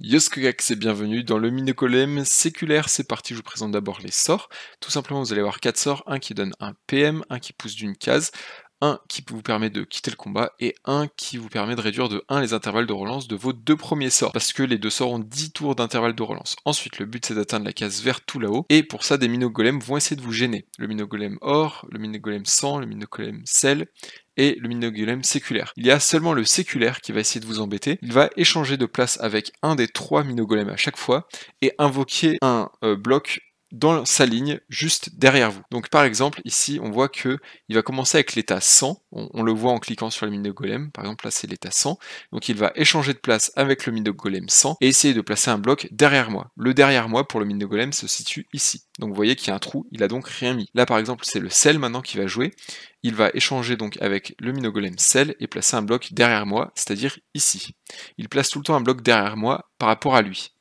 Yoskogak, c'est bienvenue dans le Minogolem séculaire. C'est parti, je vous présente d'abord les sorts. Tout simplement, vous allez avoir 4 sorts, un qui donne un PM, un qui pousse d'une case, un qui vous permet de quitter le combat et un qui vous permet de réduire de 1 les intervalles de relance de vos deux premiers sorts, parce que les deux sorts ont 10 tours d'intervalle de relance. Ensuite, le but c'est d'atteindre la case verte tout là-haut, et pour ça, des minogolems vont essayer de vous gêner. Le minogolem or, le minogolem sang, le minogolem sel, et le minogolem séculaire. Il y a seulement le séculaire qui va essayer de vous embêter. Il va échanger de place avec un des trois Minogolems à chaque fois et invoquer un euh, bloc dans sa ligne juste derrière vous. Donc par exemple ici on voit que il va commencer avec l'état 100, on, le voit en cliquant sur le mine de golem, par exemple là c'est l'état 100, donc il va échanger de place avec le mine de golem 100 et essayer de placer un bloc derrière moi. Le derrière moi pour le mine de golem se situe ici. Donc vous voyez qu'il y a un trou, il a donc rien mis. Là par exemple c'est le sel maintenant qui va jouer, il va échanger donc avec le mine de golem sel et placer un bloc derrière moi, c'est-à-dire ici. Il place tout le temps un bloc derrière moi par rapport à lui.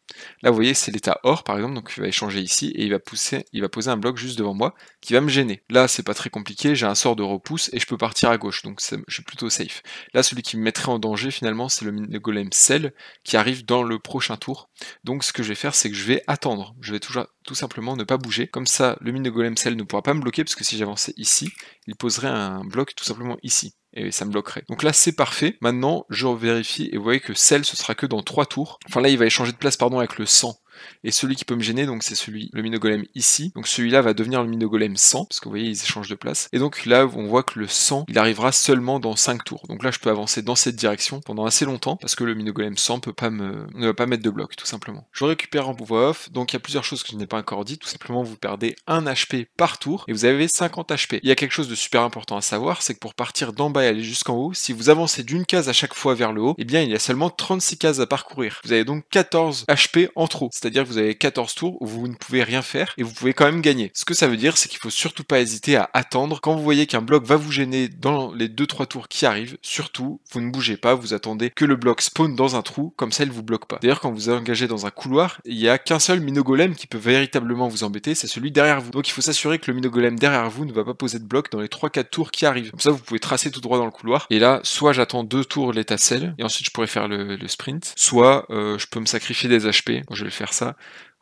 Là, vous voyez, c'est l'état or, par exemple, donc il va échanger ici, et il va, pousser, il va poser un bloc juste devant moi, qui va me gêner. Là, c'est pas très compliqué, j'ai un sort de repousse, et je peux partir à gauche, donc je suis plutôt safe. Là, celui qui me mettrait en danger, finalement, c'est le mine golem sel, qui arrive dans le prochain tour. Donc, ce que je vais faire, c'est que je vais attendre. Je vais toujours, tout simplement ne pas bouger. Comme ça, le mine de golem sel ne pourra pas me bloquer, parce que si j'avançais ici, il poserait un bloc tout simplement ici et ça me bloquerait. Donc là c'est parfait. Maintenant je vérifie et vous voyez que celle ce sera que dans 3 tours. Enfin là il va échanger de place pardon avec le 100. Et celui qui peut me gêner, donc c'est celui, le Minogolem ici. Donc celui-là va devenir le Minogolem 100, parce que vous voyez, ils échangent de place. Et donc là, on voit que le 100, il arrivera seulement dans 5 tours. Donc là, je peux avancer dans cette direction pendant assez longtemps, parce que le Minogolem 100 peut pas me, ne va pas mettre de bloc, tout simplement. Je récupère en pouvoir off, donc il y a plusieurs choses que je n'ai pas encore dit. Tout simplement, vous perdez 1 HP par tour, et vous avez 50 HP. Il y a quelque chose de super important à savoir, c'est que pour partir d'en bas et aller jusqu'en haut, si vous avancez d'une case à chaque fois vers le haut, et eh bien, il y a seulement 36 cases à parcourir. Vous avez donc 14 HP en trop c'est-à-dire que vous avez 14 tours où vous ne pouvez rien faire et vous pouvez quand même gagner. Ce que ça veut dire, c'est qu'il faut surtout pas hésiter à attendre. Quand vous voyez qu'un bloc va vous gêner dans les 2-3 tours qui arrivent, surtout, vous ne bougez pas, vous attendez que le bloc spawn dans un trou, comme ça il vous bloque pas. D'ailleurs, quand vous êtes engagé dans un couloir, il n'y a qu'un seul minogolem qui peut véritablement vous embêter, c'est celui derrière vous. Donc il faut s'assurer que le minogolem derrière vous ne va pas poser de bloc dans les 3-4 tours qui arrivent. Comme ça, vous pouvez tracer tout droit dans le couloir. Et là, soit j'attends 2 tours l'état de et ensuite je pourrais faire le, sprint, soit euh, je peux me sacrifier des HP. je vais le faire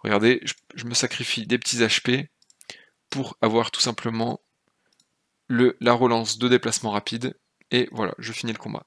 Regardez, je, je, me sacrifie des petits HP pour avoir tout simplement le, la relance de déplacement rapide. Et voilà, je finis le combat.